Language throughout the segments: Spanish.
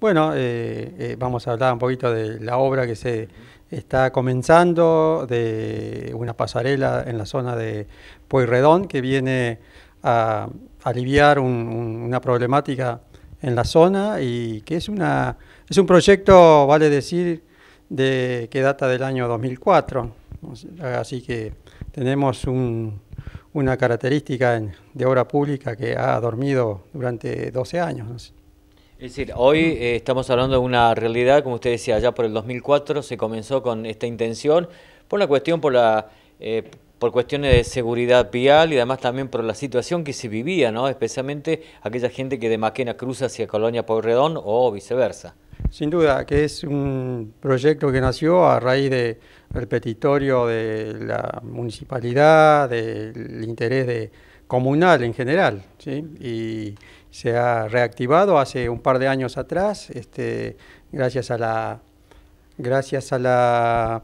Bueno, eh, eh, vamos a hablar un poquito de la obra que se está comenzando, de una pasarela en la zona de Pueyrredón que viene a aliviar una problemática en la zona y que es, una, es un proyecto, vale decir, de, que data del año 2004. Así que tenemos una característica de obra pública que ha dormido durante 12 años. Es decir, hoy eh, estamos hablando de una realidad, como usted decía, allá por el 2004 se comenzó con esta intención, por la cuestión, por la... Eh, por cuestiones de seguridad vial y además también por la situación que se vivía, ¿no? especialmente aquella gente que de Maquena cruza hacia Colonia Redón o viceversa. Sin duda, que es un proyecto que nació a raíz del de petitorio de la municipalidad, del interés de, comunal en general, ¿sí? y se ha reactivado hace un par de años atrás, este, gracias a la gracias a la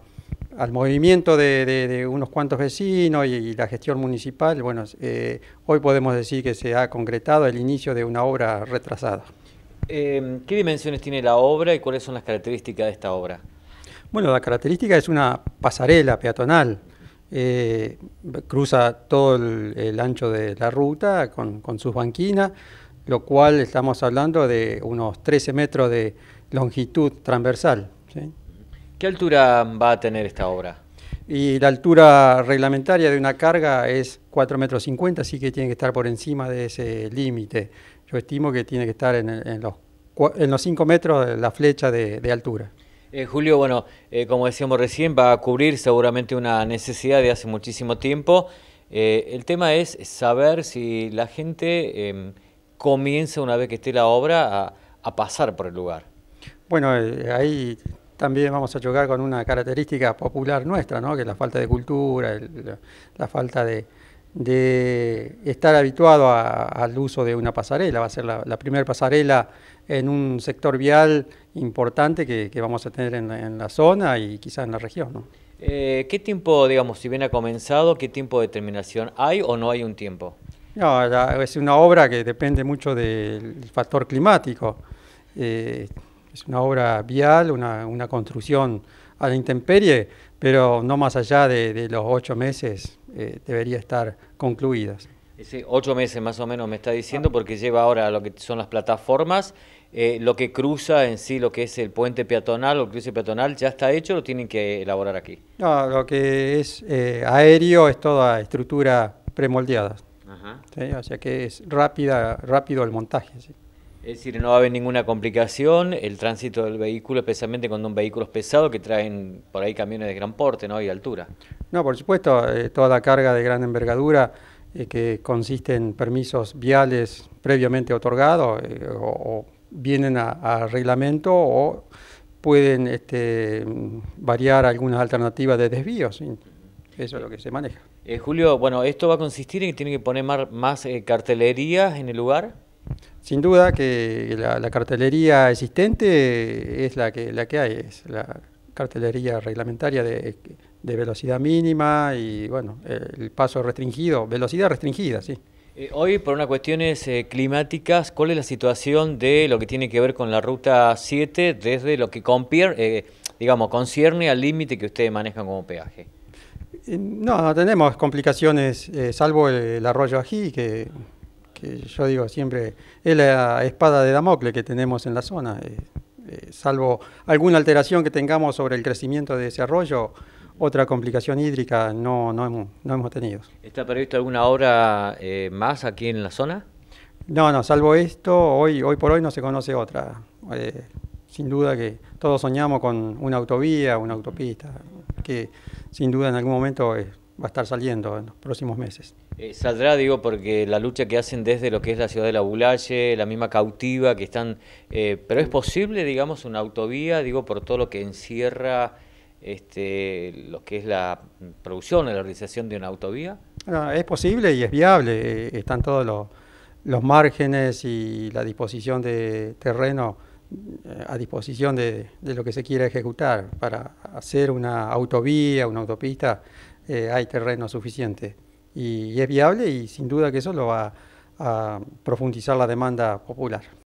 al movimiento de, de, unos cuantos vecinos y, la gestión municipal, bueno, eh, hoy podemos decir que se ha concretado el inicio de una obra retrasada. Eh, ¿Qué dimensiones tiene la obra y cuáles son las características de esta obra? Bueno, la característica es una pasarela peatonal, eh, cruza todo el, ancho de la ruta con, sus banquinas, lo cual estamos hablando de unos 13 metros de longitud transversal. ¿Qué altura va a tener esta obra? Y la altura reglamentaria de una carga es 4 metros, así que tiene que estar por encima de ese límite. Yo estimo que tiene que estar en, en los, en los 5 metros de la flecha de altura. Eh, Julio, bueno, eh, como decíamos recién, va a cubrir seguramente una necesidad de hace muchísimo tiempo. Eh, el tema es saber si la gente em, comienza una vez que esté la obra a, pasar por el lugar. Bueno, ahí también vamos a chocar con una característica popular nuestra, ¿no? que es la falta de cultura, la falta de, de estar habituado al uso de una pasarela. Va a ser la, primera pasarela en un sector vial importante que, que vamos a tener en la, zona y quizás en la región. ¿no? Eh, ¿Qué tiempo, digamos, si bien ha comenzado, qué tiempo de terminación hay o no hay un tiempo? No, es una obra que depende mucho del factor climático. Eh, es una obra vial, una, una construcción a la intemperie, pero no más allá de, los ocho meses eh, debería estar concluidas. Ese ocho meses más o menos me está diciendo, porque lleva ahora lo que son las plataformas, eh, lo que cruza en sí, lo que es el puente peatonal o el cruce peatonal, ¿ya está hecho o lo tienen que elaborar aquí? No, lo que es eh, aéreo es toda estructura premoldeada. Ajá. O sea que es rápida, rápido el montaje. ¿sí? Es decir, no va a haber ninguna complicación el tránsito del vehículo, especialmente cuando un vehículo es pesado que traen por ahí camiones de gran porte ¿no? y altura. No, por supuesto, eh, toda la carga de gran envergadura eh, que consiste en permisos viales previamente otorgados eh, o, vienen a, reglamento o pueden este, variar algunas alternativas de desvíos. Eso es lo que se maneja. Julio, bueno, esto va a consistir en que tienen que poner más, más cartelerías en el lugar. Sin duda que la, cartelería existente es la que, la que hay, es la cartelería reglamentaria de, velocidad mínima y bueno, el paso restringido, velocidad restringida, sí. Eh, hoy, por unas cuestiones eh, climáticas, ¿cuál es la situación de lo que tiene que ver con la ruta 7 desde lo que eh, digamos, concierne al límite que ustedes manejan como peaje? Eh, no, no tenemos complicaciones, salvo el, el, arroyo Ají, que que yo digo siempre, es la espada de Damocles que tenemos en la zona. Eh, eh, salvo alguna alteración que tengamos sobre el crecimiento de desarrollo, otra complicación hídrica no, no, hemos, tenido. ¿Está previsto alguna obra eh, más aquí en la zona? No, no, salvo esto, hoy, hoy por hoy no se conoce otra. sin duda que todos soñamos con una autovía, una autopista, que sin duda en algún momento es va a estar saliendo en los próximos meses. Eh, saldrá, digo, porque la lucha que hacen desde lo que es la ciudad de La Bulalle, la misma cautiva que están... Eh, pero es posible, digamos, una autovía, digo, por todo lo que encierra este, lo que es la producción, la realización de una autovía. es posible y es viable. Eh, están todos los, los márgenes y la disposición de terreno a disposición de, de, lo que se quiera ejecutar. Para hacer una autovía, una autopista, eh, hay terreno suficiente y, y, es viable y sin duda que eso lo va a profundizar la demanda popular.